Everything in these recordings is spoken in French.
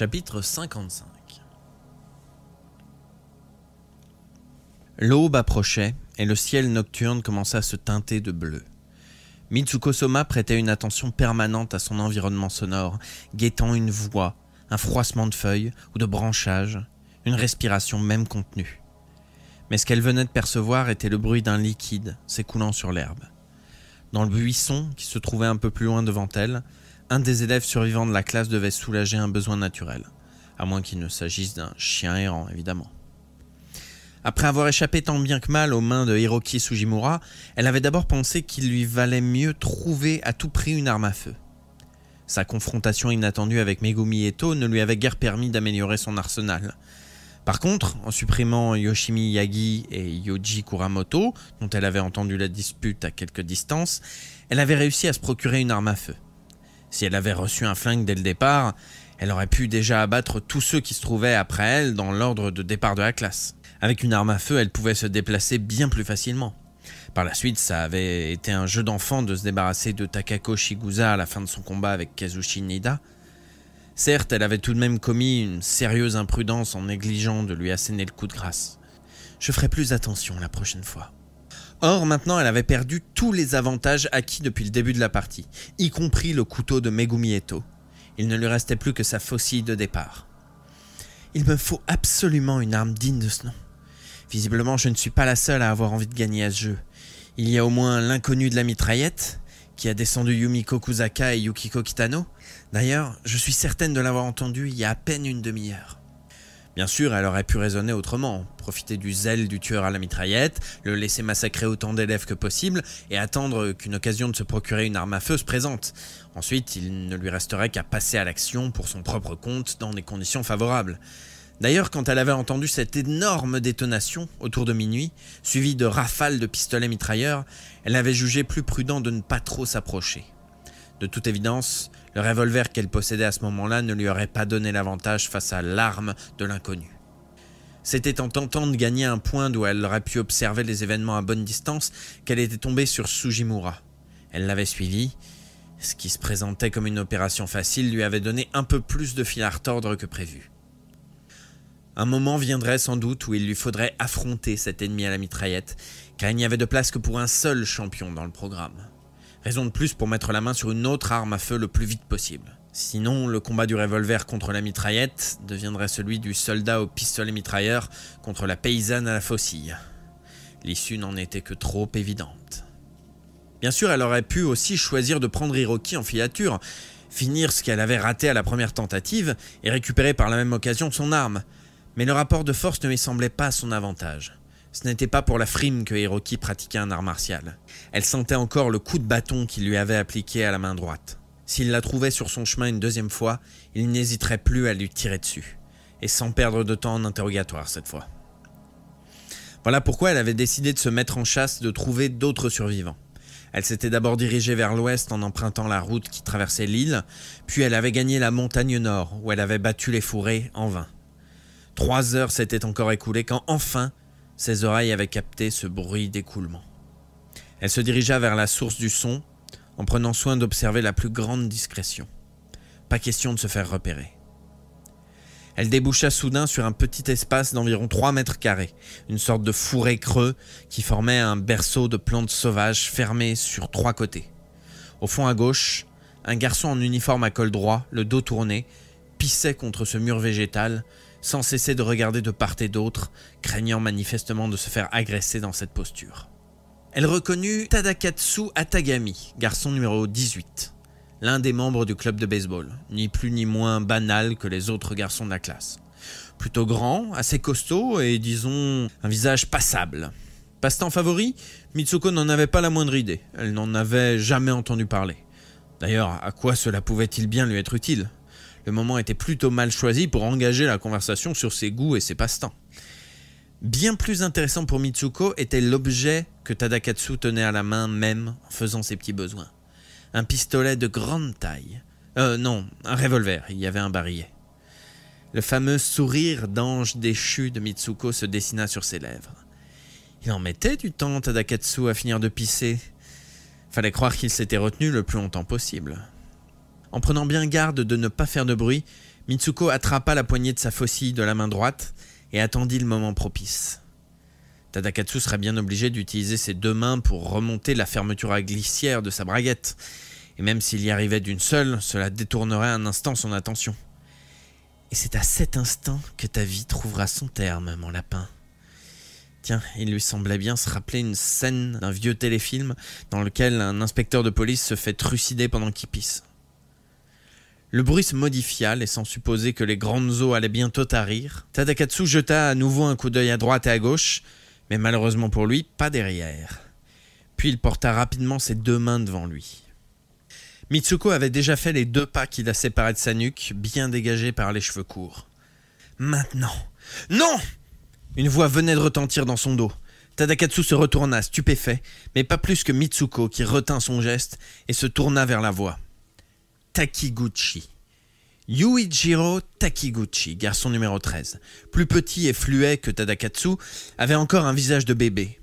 Chapitre 55 L'aube approchait et le ciel nocturne commença à se teinter de bleu. Mitsuko prêtait une attention permanente à son environnement sonore, guettant une voix, un froissement de feuilles ou de branchages, une respiration même contenue. Mais ce qu'elle venait de percevoir était le bruit d'un liquide s'écoulant sur l'herbe. Dans le buisson qui se trouvait un peu plus loin devant elle, un des élèves survivants de la classe devait soulager un besoin naturel, à moins qu'il ne s'agisse d'un chien errant évidemment. Après avoir échappé tant bien que mal aux mains de Hiroki Sugimura, elle avait d'abord pensé qu'il lui valait mieux trouver à tout prix une arme à feu. Sa confrontation inattendue avec Megumi Eto ne lui avait guère permis d'améliorer son arsenal. Par contre, en supprimant Yoshimi Yagi et Yoji Kuramoto, dont elle avait entendu la dispute à quelque distance, elle avait réussi à se procurer une arme à feu. Si elle avait reçu un flingue dès le départ, elle aurait pu déjà abattre tous ceux qui se trouvaient après elle dans l'ordre de départ de la classe. Avec une arme à feu, elle pouvait se déplacer bien plus facilement. Par la suite, ça avait été un jeu d'enfant de se débarrasser de Takako Shigusa à la fin de son combat avec Kazushi Nida. Certes, elle avait tout de même commis une sérieuse imprudence en négligeant de lui asséner le coup de grâce. Je ferai plus attention la prochaine fois. Or, maintenant, elle avait perdu tous les avantages acquis depuis le début de la partie, y compris le couteau de Megumi Eto. Il ne lui restait plus que sa faucille de départ. Il me faut absolument une arme digne de ce nom. Visiblement, je ne suis pas la seule à avoir envie de gagner à ce jeu. Il y a au moins l'inconnu de la mitraillette, qui a descendu Yumiko Kuzaka et Yukiko Kitano. D'ailleurs, je suis certaine de l'avoir entendu il y a à peine une demi-heure. Bien sûr, elle aurait pu raisonner autrement, profiter du zèle du tueur à la mitraillette, le laisser massacrer autant d'élèves que possible, et attendre qu'une occasion de se procurer une arme à feu se présente. Ensuite, il ne lui resterait qu'à passer à l'action pour son propre compte dans des conditions favorables. D'ailleurs, quand elle avait entendu cette énorme détonation autour de minuit, suivie de rafales de pistolets mitrailleurs, elle avait jugé plus prudent de ne pas trop s'approcher. De toute évidence, le revolver qu'elle possédait à ce moment-là ne lui aurait pas donné l'avantage face à l'arme de l'inconnu. C'était en tentant de gagner un point d'où elle aurait pu observer les événements à bonne distance qu'elle était tombée sur Sujimura. Elle l'avait suivi. Ce qui se présentait comme une opération facile lui avait donné un peu plus de fil à retordre que prévu. Un moment viendrait sans doute où il lui faudrait affronter cet ennemi à la mitraillette, car il n'y avait de place que pour un seul champion dans le programme. Raison de plus pour mettre la main sur une autre arme à feu le plus vite possible. Sinon, le combat du revolver contre la mitraillette deviendrait celui du soldat au pistolet mitrailleur contre la paysanne à la faucille. L'issue n'en était que trop évidente. Bien sûr, elle aurait pu aussi choisir de prendre Hiroki en filature, finir ce qu'elle avait raté à la première tentative et récupérer par la même occasion son arme. Mais le rapport de force ne lui semblait pas à son avantage. Ce n'était pas pour la frime que Hiroki pratiquait un art martial. Elle sentait encore le coup de bâton qu'il lui avait appliqué à la main droite. S'il la trouvait sur son chemin une deuxième fois, il n'hésiterait plus à lui tirer dessus. Et sans perdre de temps en interrogatoire cette fois. Voilà pourquoi elle avait décidé de se mettre en chasse de trouver d'autres survivants. Elle s'était d'abord dirigée vers l'ouest en empruntant la route qui traversait l'île, puis elle avait gagné la montagne nord où elle avait battu les fourrés en vain. Trois heures s'étaient encore écoulées quand enfin ses oreilles avaient capté ce bruit d'écoulement. Elle se dirigea vers la source du son, en prenant soin d'observer la plus grande discrétion. Pas question de se faire repérer. Elle déboucha soudain sur un petit espace d'environ 3 mètres carrés, une sorte de fourré creux qui formait un berceau de plantes sauvages fermées sur trois côtés. Au fond à gauche, un garçon en uniforme à col droit, le dos tourné, pissait contre ce mur végétal sans cesser de regarder de part et d'autre, craignant manifestement de se faire agresser dans cette posture. Elle reconnut Tadakatsu Atagami, garçon numéro 18, l'un des membres du club de baseball, ni plus ni moins banal que les autres garçons de la classe. Plutôt grand, assez costaud et disons un visage passable. Passe-temps favori, Mitsuko n'en avait pas la moindre idée, elle n'en avait jamais entendu parler. D'ailleurs, à quoi cela pouvait-il bien lui être utile le moment était plutôt mal choisi pour engager la conversation sur ses goûts et ses passe-temps. Bien plus intéressant pour Mitsuko était l'objet que Tadakatsu tenait à la main même en faisant ses petits besoins. Un pistolet de grande taille. Euh non, un revolver, il y avait un barillet. Le fameux sourire d'ange déchu de Mitsuko se dessina sur ses lèvres. Il en mettait du temps, Tadakatsu, à finir de pisser. Fallait croire qu'il s'était retenu le plus longtemps possible. En prenant bien garde de ne pas faire de bruit, Mitsuko attrapa la poignée de sa faucille de la main droite et attendit le moment propice. Tadakatsu serait bien obligé d'utiliser ses deux mains pour remonter la fermeture à glissière de sa braguette, et même s'il y arrivait d'une seule, cela détournerait un instant son attention. Et c'est à cet instant que ta vie trouvera son terme, mon lapin. Tiens, il lui semblait bien se rappeler une scène d'un vieux téléfilm dans lequel un inspecteur de police se fait trucider pendant qu'il pisse. Le bruit se modifia, laissant supposer que les grandes eaux allaient bientôt tarir. Tadakatsu jeta à nouveau un coup d'œil à droite et à gauche, mais malheureusement pour lui, pas derrière. Puis il porta rapidement ses deux mains devant lui. Mitsuko avait déjà fait les deux pas qui la séparaient de sa nuque, bien dégagée par les cheveux courts. Maintenant Non Une voix venait de retentir dans son dos. Tadakatsu se retourna, stupéfait, mais pas plus que Mitsuko qui retint son geste et se tourna vers la voix. Takiguchi. Yuijiro Takiguchi, garçon numéro 13, plus petit et fluet que Tadakatsu, avait encore un visage de bébé.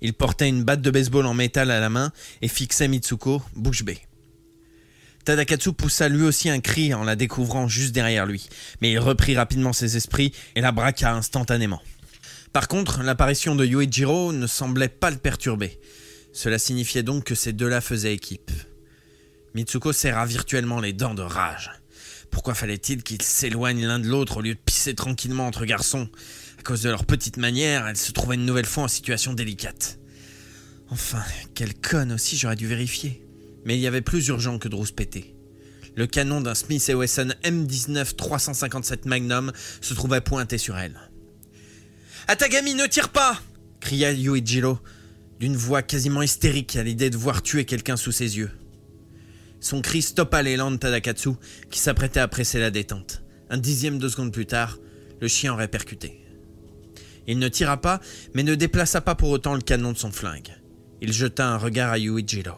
Il portait une batte de baseball en métal à la main et fixait Mitsuko, bouche bée. Tadakatsu poussa lui aussi un cri en la découvrant juste derrière lui, mais il reprit rapidement ses esprits et la braqua instantanément. Par contre, l'apparition de Yuijiro ne semblait pas le perturber. Cela signifiait donc que ces deux-là faisaient équipe. Mitsuko serra virtuellement les dents de rage. Pourquoi fallait-il qu'ils s'éloignent l'un de l'autre au lieu de pisser tranquillement entre garçons À cause de leur petite manière, elle se trouvait une nouvelle fois en situation délicate. Enfin, quelle conne aussi, j'aurais dû vérifier. Mais il y avait plus urgent que de rouspéter. Le canon d'un Smith Wesson M19 357 Magnum se trouvait pointé sur elle. Atagami, ah, ne tire pas cria Yuichiro, d'une voix quasiment hystérique à l'idée de voir tuer quelqu'un sous ses yeux. Son cri stoppa l'élan de Tadakatsu, qui s'apprêtait à presser la détente. Un dixième de seconde plus tard, le chien aurait percuté. Il ne tira pas, mais ne déplaça pas pour autant le canon de son flingue. Il jeta un regard à Yuichiro.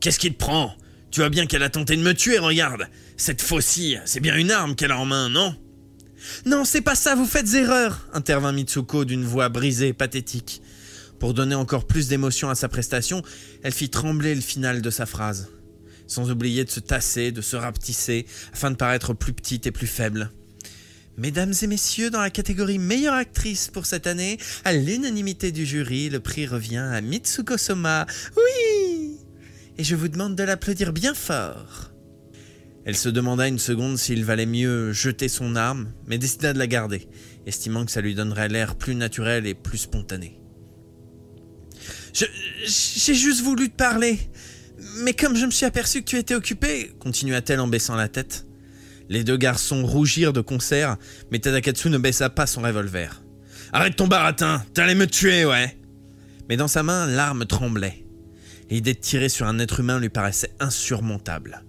Qu'est-ce qu'il prend Tu vois bien qu'elle a tenté de me tuer, regarde Cette faucille, c'est bien une arme qu'elle a en main, non Non, c'est pas ça, vous faites erreur intervint Mitsuko d'une voix brisée pathétique. Pour donner encore plus d'émotion à sa prestation, elle fit trembler le final de sa phrase sans oublier de se tasser, de se rapetisser, afin de paraître plus petite et plus faible. Mesdames et messieurs, dans la catégorie meilleure actrice pour cette année, à l'unanimité du jury, le prix revient à Mitsuko Soma. Oui Et je vous demande de l'applaudir bien fort. Elle se demanda une seconde s'il valait mieux jeter son arme, mais décida de la garder, estimant que ça lui donnerait l'air plus naturel et plus spontané. Je, j'ai juste voulu te parler. Mais comme je me suis aperçu que tu étais occupé, continua-t-elle en baissant la tête. Les deux garçons rougirent de concert, mais Tadakatsu ne baissa pas son revolver. Arrête ton baratin, t'allais me tuer, ouais Mais dans sa main, l'arme tremblait. L'idée de tirer sur un être humain lui paraissait insurmontable.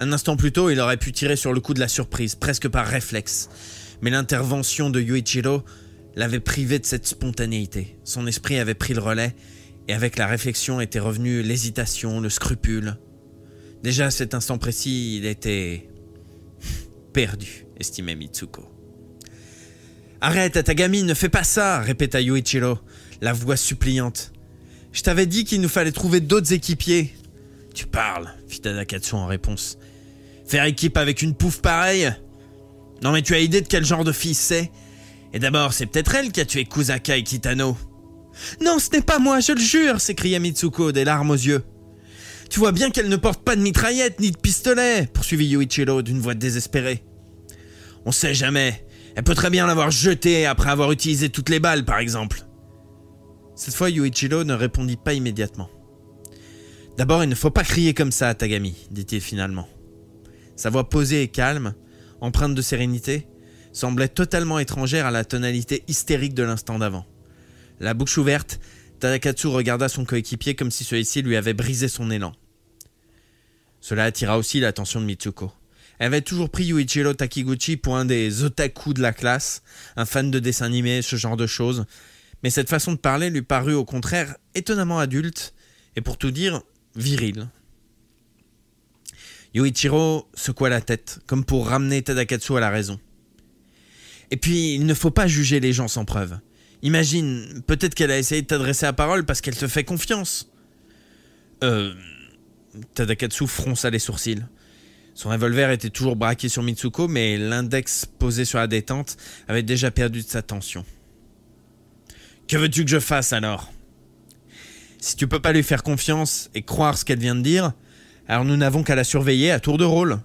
Un instant plus tôt, il aurait pu tirer sur le coup de la surprise, presque par réflexe. Mais l'intervention de Yuichiro l'avait privé de cette spontanéité. Son esprit avait pris le relais et avec la réflexion était revenue l'hésitation, le scrupule. Déjà à cet instant précis, il était perdu, estimait Mitsuko. Arrête, Atagami, ne fais pas ça, répéta Yuichiro, la voix suppliante. Je t'avais dit qu'il nous fallait trouver d'autres équipiers. Tu parles, fit Tadakatsu en réponse. Faire équipe avec une pouffe pareille Non mais tu as idée de quel genre de fille c'est Et d'abord, c'est peut-être elle qui a tué Kusaka et Kitano. Non, ce n'est pas moi, je le jure s'écria Mitsuko, des larmes aux yeux. Tu vois bien qu'elle ne porte pas de mitraillette ni de pistolet, poursuivit Yuichiro d'une voix désespérée. On sait jamais. Elle peut très bien l'avoir jetée après avoir utilisé toutes les balles, par exemple. Cette fois, Yuichiro ne répondit pas immédiatement. D'abord, il ne faut pas crier comme ça Tagami, dit-il finalement. Sa voix posée et calme, empreinte de sérénité, semblait totalement étrangère à la tonalité hystérique de l'instant d'avant. La bouche ouverte, Tadakatsu regarda son coéquipier comme si celui-ci lui avait brisé son élan. Cela attira aussi l'attention de Mitsuko. Elle avait toujours pris Yuichiro Takiguchi pour un des otaku de la classe, un fan de dessins animés, ce genre de choses, mais cette façon de parler lui parut au contraire étonnamment adulte, et pour tout dire, virile. Yuichiro secoua la tête, comme pour ramener Tadakatsu à la raison. Et puis, il ne faut pas juger les gens sans preuve. Imagine, peut-être qu'elle a essayé de t'adresser la parole parce qu'elle te fait confiance. Euh. Tadakatsu fronça les sourcils. Son revolver était toujours braqué sur Mitsuko, mais l'index posé sur la détente avait déjà perdu de sa tension. Que veux-tu que je fasse alors Si tu peux pas lui faire confiance et croire ce qu'elle vient de dire, alors nous n'avons qu'à la surveiller à tour de rôle.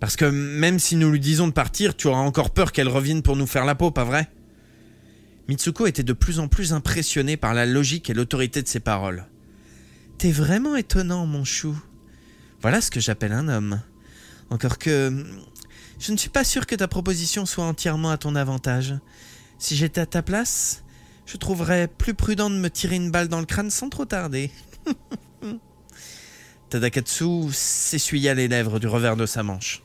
Parce que même si nous lui disons de partir, tu auras encore peur qu'elle revienne pour nous faire la peau, pas vrai Mitsuko était de plus en plus impressionnée par la logique et l'autorité de ses paroles. T'es vraiment étonnant, mon chou. Voilà ce que j'appelle un homme. Encore que... Je ne suis pas sûr que ta proposition soit entièrement à ton avantage. Si j'étais à ta place, je trouverais plus prudent de me tirer une balle dans le crâne sans trop tarder. Tadakatsu s'essuya les lèvres du revers de sa manche.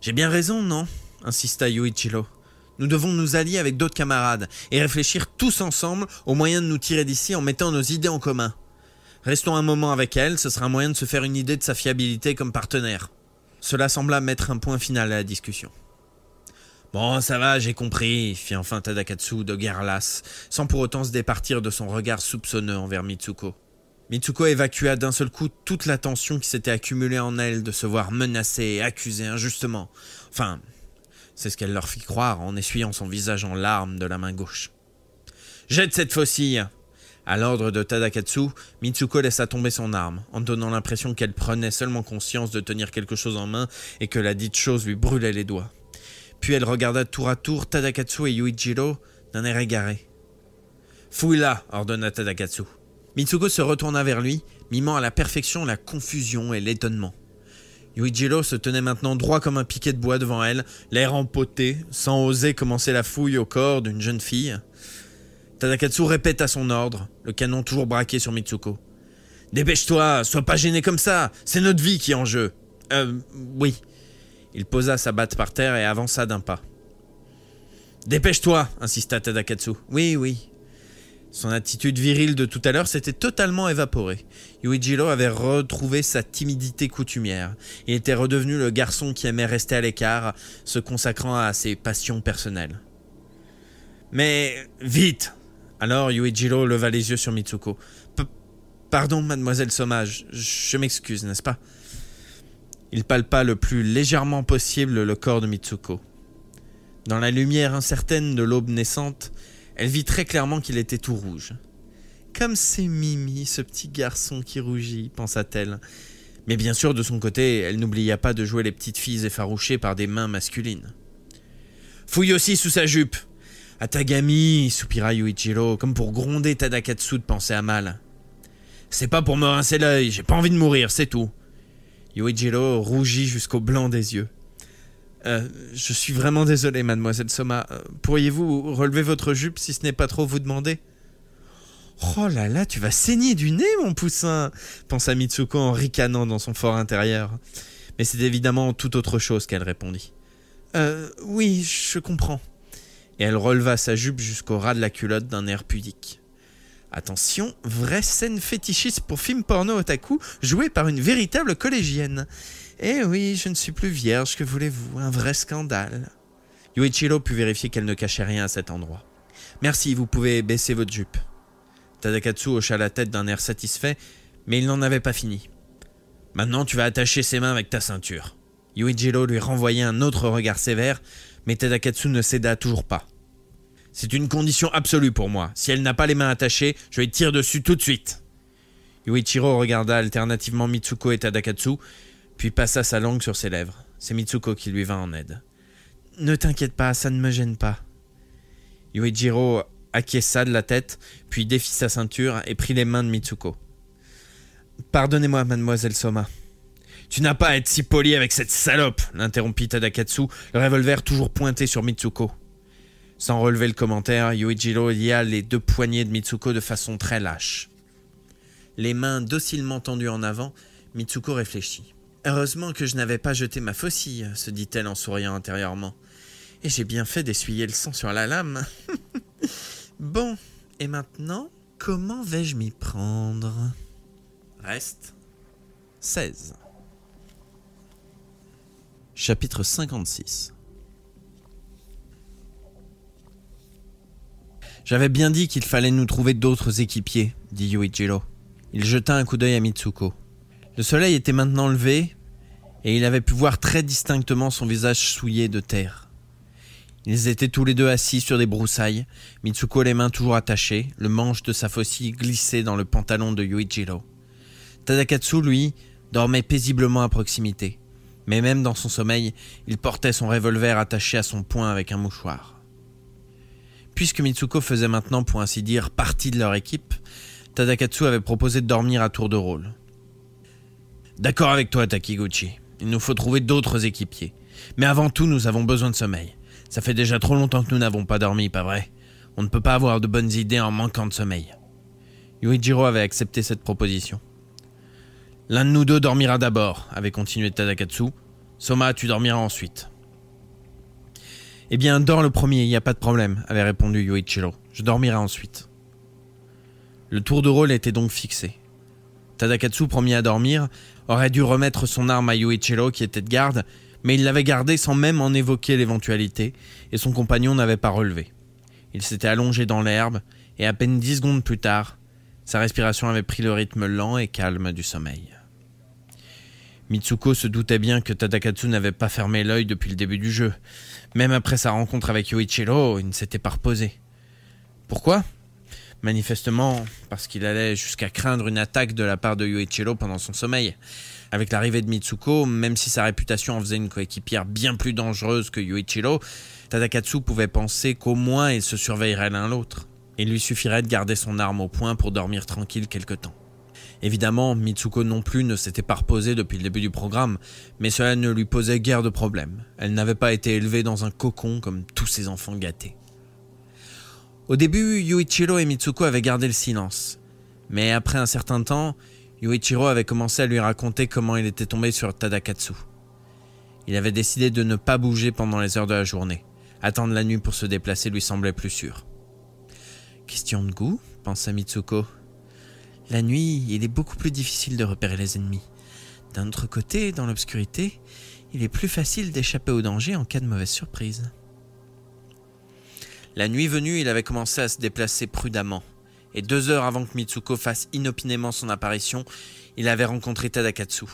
J'ai bien raison, non insista Yuichiro. Nous devons nous allier avec d'autres camarades et réfléchir tous ensemble au moyen de nous tirer d'ici en mettant nos idées en commun. Restons un moment avec elle, ce sera un moyen de se faire une idée de sa fiabilité comme partenaire. Cela sembla mettre un point final à la discussion. Bon, ça va, j'ai compris, fit enfin Tadakatsu de guerre lasse, sans pour autant se départir de son regard soupçonneux envers Mitsuko. Mitsuko évacua d'un seul coup toute la tension qui s'était accumulée en elle de se voir menacée et accusée injustement. Enfin, c'est ce qu'elle leur fit croire en essuyant son visage en larmes de la main gauche. Jette cette faucille À l'ordre de Tadakatsu, Mitsuko laissa tomber son arme, en donnant l'impression qu'elle prenait seulement conscience de tenir quelque chose en main et que la dite chose lui brûlait les doigts. Puis elle regarda tour à tour Tadakatsu et Yuichiro d'un air égaré. Fouille-la ordonna Tadakatsu. Mitsuko se retourna vers lui, mimant à la perfection la confusion et l'étonnement. Yuijiro se tenait maintenant droit comme un piquet de bois devant elle, l'air empoté, sans oser commencer la fouille au corps d'une jeune fille. Tadakatsu répète à son ordre, le canon toujours braqué sur Mitsuko. Dépêche-toi, sois pas gêné comme ça, c'est notre vie qui est en jeu. Euh, oui. Il posa sa batte par terre et avança d'un pas. Dépêche-toi, insista Tadakatsu. Oui, oui, son attitude virile de tout à l'heure s'était totalement évaporée. Yuijiro avait retrouvé sa timidité coutumière. Il était redevenu le garçon qui aimait rester à l'écart, se consacrant à ses passions personnelles. Mais vite Alors Yuijiro leva les yeux sur Mitsuko. Pardon, mademoiselle Sommage, je m'excuse, n'est-ce pas Il palpa le plus légèrement possible le corps de Mitsuko. Dans la lumière incertaine de l'aube naissante, elle vit très clairement qu'il était tout rouge. Comme c'est Mimi, ce petit garçon qui rougit, pensa-t-elle. Mais bien sûr, de son côté, elle n'oublia pas de jouer les petites filles effarouchées par des mains masculines. Fouille aussi sous sa jupe Atagami soupira Yuichiro, comme pour gronder Tadakatsu de penser à mal. C'est pas pour me rincer l'œil, j'ai pas envie de mourir, c'est tout. Yuichiro rougit jusqu'au blanc des yeux. Euh, je suis vraiment désolé, mademoiselle Soma. Euh, pourriez-vous relever votre jupe si ce n'est pas trop vous demander Oh là là, tu vas saigner du nez, mon poussin pensa Mitsuko en ricanant dans son fort intérieur. Mais c'est évidemment tout autre chose qu'elle répondit. Euh, oui, je comprends. Et elle releva sa jupe jusqu'au ras de la culotte d'un air pudique. Attention, vraie scène fétichiste pour film porno otaku jouée par une véritable collégienne. Eh oui, je ne suis plus vierge, que voulez-vous Un vrai scandale. Yuichiro put vérifier qu'elle ne cachait rien à cet endroit. Merci, vous pouvez baisser votre jupe. Tadakatsu hocha la tête d'un air satisfait, mais il n'en avait pas fini. Maintenant, tu vas attacher ses mains avec ta ceinture. Yuichiro lui renvoyait un autre regard sévère, mais Tadakatsu ne céda toujours pas. C'est une condition absolue pour moi. Si elle n'a pas les mains attachées, je vais tirer dessus tout de suite. Yuichiro regarda alternativement Mitsuko et Tadakatsu, puis passa sa langue sur ses lèvres. C'est Mitsuko qui lui vint en aide. Ne t'inquiète pas, ça ne me gêne pas. Yuijiro acquiesça de la tête, puis défit sa ceinture et prit les mains de Mitsuko. Pardonnez-moi, mademoiselle Soma. Tu n'as pas à être si poli avec cette salope, l'interrompit Tadakatsu, le revolver toujours pointé sur Mitsuko. Sans relever le commentaire, Yuijiro lia les deux poignets de Mitsuko de façon très lâche. Les mains docilement tendues en avant, Mitsuko réfléchit. Heureusement que je n'avais pas jeté ma faucille, se dit-elle en souriant intérieurement. Et j'ai bien fait d'essuyer le sang sur la lame. bon, et maintenant, comment vais-je m'y prendre Reste 16. Chapitre 56 J'avais bien dit qu'il fallait nous trouver d'autres équipiers, dit Yuichiro. Il jeta un coup d'œil à Mitsuko. Le soleil était maintenant levé, et il avait pu voir très distinctement son visage souillé de terre. Ils étaient tous les deux assis sur des broussailles, Mitsuko les mains toujours attachées, le manche de sa faucille glissé dans le pantalon de Yuichiro. Tadakatsu, lui, dormait paisiblement à proximité, mais même dans son sommeil, il portait son revolver attaché à son poing avec un mouchoir. Puisque Mitsuko faisait maintenant, pour ainsi dire, partie de leur équipe, Tadakatsu avait proposé de dormir à tour de rôle. D'accord avec toi, Takiguchi. Il nous faut trouver d'autres équipiers. Mais avant tout, nous avons besoin de sommeil. Ça fait déjà trop longtemps que nous n'avons pas dormi, pas vrai On ne peut pas avoir de bonnes idées en manquant de sommeil. Yuichiro avait accepté cette proposition. L'un de nous deux dormira d'abord, avait continué Tadakatsu. Soma, tu dormiras ensuite. Eh bien, dors le premier, il n'y a pas de problème, avait répondu Yuichiro. Je dormirai ensuite. Le tour de rôle était donc fixé. Tadakatsu promit à dormir, aurait dû remettre son arme à Yuichiro qui était de garde, mais il l'avait gardée sans même en évoquer l'éventualité, et son compagnon n'avait pas relevé. Il s'était allongé dans l'herbe, et à peine dix secondes plus tard, sa respiration avait pris le rythme lent et calme du sommeil. Mitsuko se doutait bien que Tadakatsu n'avait pas fermé l'œil depuis le début du jeu. Même après sa rencontre avec Yoichiro, il ne s'était pas reposé. Pourquoi manifestement parce qu'il allait jusqu'à craindre une attaque de la part de Yuichiro pendant son sommeil. Avec l'arrivée de Mitsuko, même si sa réputation en faisait une coéquipière bien plus dangereuse que Yuichiro, Tadakatsu pouvait penser qu'au moins ils se surveilleraient l'un l'autre. Il lui suffirait de garder son arme au point pour dormir tranquille quelque temps. Évidemment, Mitsuko non plus ne s'était pas reposée depuis le début du programme, mais cela ne lui posait guère de problème. Elle n'avait pas été élevée dans un cocon comme tous ses enfants gâtés. Au début, Yuichiro et Mitsuko avaient gardé le silence. Mais après un certain temps, Yuichiro avait commencé à lui raconter comment il était tombé sur Tadakatsu. Il avait décidé de ne pas bouger pendant les heures de la journée. Attendre la nuit pour se déplacer lui semblait plus sûr. Question de goût, pensa Mitsuko. La nuit, il est beaucoup plus difficile de repérer les ennemis. D'un autre côté, dans l'obscurité, il est plus facile d'échapper au danger en cas de mauvaise surprise. La nuit venue, il avait commencé à se déplacer prudemment. Et deux heures avant que Mitsuko fasse inopinément son apparition, il avait rencontré Tadakatsu.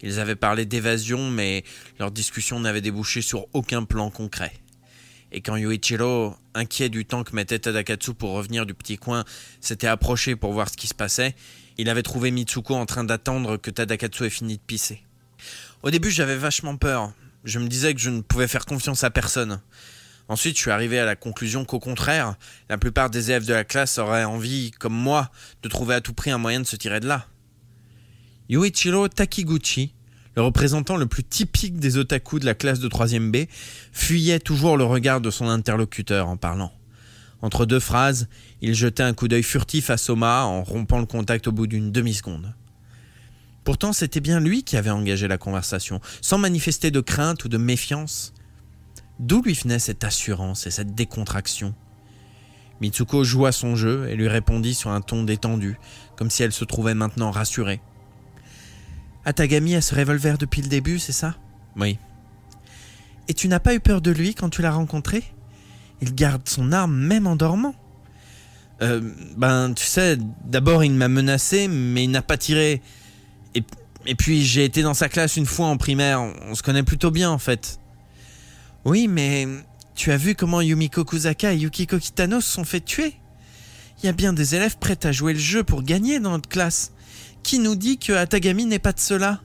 Ils avaient parlé d'évasion, mais leur discussion n'avait débouché sur aucun plan concret. Et quand Yuichiro, inquiet du temps que mettait Tadakatsu pour revenir du petit coin, s'était approché pour voir ce qui se passait, il avait trouvé Mitsuko en train d'attendre que Tadakatsu ait fini de pisser. Au début, j'avais vachement peur. Je me disais que je ne pouvais faire confiance à personne. Ensuite, je suis arrivé à la conclusion qu'au contraire, la plupart des élèves de la classe auraient envie, comme moi, de trouver à tout prix un moyen de se tirer de là. Yuichiro Takiguchi, le représentant le plus typique des otaku de la classe de 3 B, fuyait toujours le regard de son interlocuteur en parlant. Entre deux phrases, il jetait un coup d'œil furtif à Soma en rompant le contact au bout d'une demi-seconde. Pourtant, c'était bien lui qui avait engagé la conversation, sans manifester de crainte ou de méfiance. D'où lui venait cette assurance et cette décontraction Mitsuko joua son jeu et lui répondit sur un ton détendu, comme si elle se trouvait maintenant rassurée. Atagami a ce revolver depuis le début, c'est ça Oui. Et tu n'as pas eu peur de lui quand tu l'as rencontré Il garde son arme même en dormant euh, ben, tu sais, d'abord il m'a menacé, mais il n'a pas tiré. Et, puis j'ai été dans sa classe une fois en primaire, on se connaît plutôt bien en fait. Oui, mais tu as vu comment Yumiko Kuzaka et Yukiko Kitano se sont fait tuer Il y a bien des élèves prêts à jouer le jeu pour gagner dans notre classe. Qui nous dit que Atagami n'est pas de cela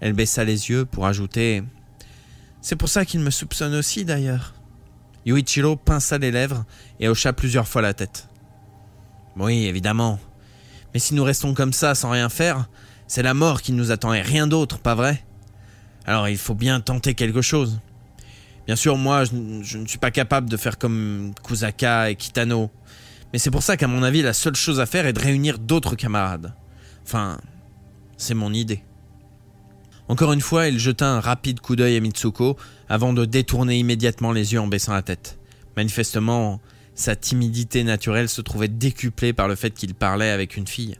Elle baissa les yeux pour ajouter C'est pour ça qu'il me soupçonne aussi d'ailleurs. Yuichiro pinça les lèvres et hocha plusieurs fois la tête. Oui, évidemment. Mais si nous restons comme ça sans rien faire, c'est la mort qui nous attend et rien d'autre, pas vrai Alors il faut bien tenter quelque chose. Bien sûr, moi, je, ne suis pas capable de faire comme Kusaka et Kitano. Mais c'est pour ça qu'à mon avis, la seule chose à faire est de réunir d'autres camarades. Enfin, c'est mon idée. Encore une fois, il jeta un rapide coup d'œil à Mitsuko avant de détourner immédiatement les yeux en baissant la tête. Manifestement, sa timidité naturelle se trouvait décuplée par le fait qu'il parlait avec une fille,